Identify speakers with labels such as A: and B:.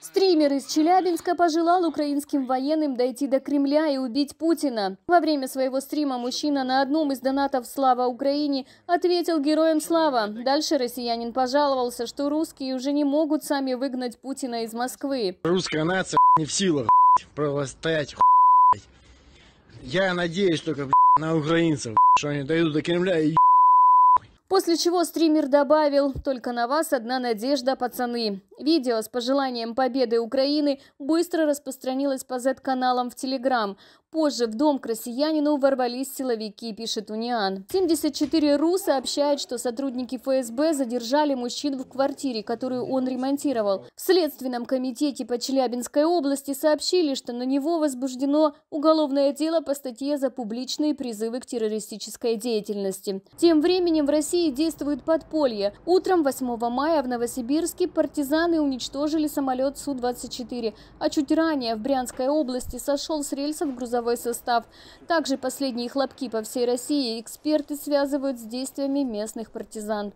A: Стример из Челябинска пожелал украинским военным дойти до Кремля и убить Путина. Во время своего стрима мужчина на одном из донатов «Слава Украине» ответил героям «Слава». Дальше россиянин пожаловался, что русские уже не могут сами выгнать Путина из Москвы.
B: Русская нация не в силах противостоять. Я надеюсь только на украинцев, что они дойдут до Кремля и
A: После чего стример добавил «Только на вас одна надежда, пацаны». Видео с пожеланием победы Украины быстро распространилось по Z-каналам в Телеграм. Позже в дом к россиянину ворвались силовики, пишет Униан. 74 74.ru сообщает, что сотрудники ФСБ задержали мужчин в квартире, которую он ремонтировал. В Следственном комитете по Челябинской области сообщили, что на него возбуждено уголовное дело по статье за публичные призывы к террористической деятельности. Тем временем в России России действует подполье. Утром 8 мая в Новосибирске партизаны уничтожили самолет Су-24, а чуть ранее в Брянской области сошел с рельсов грузовой состав. Также последние хлопки по всей России эксперты связывают с действиями местных партизан.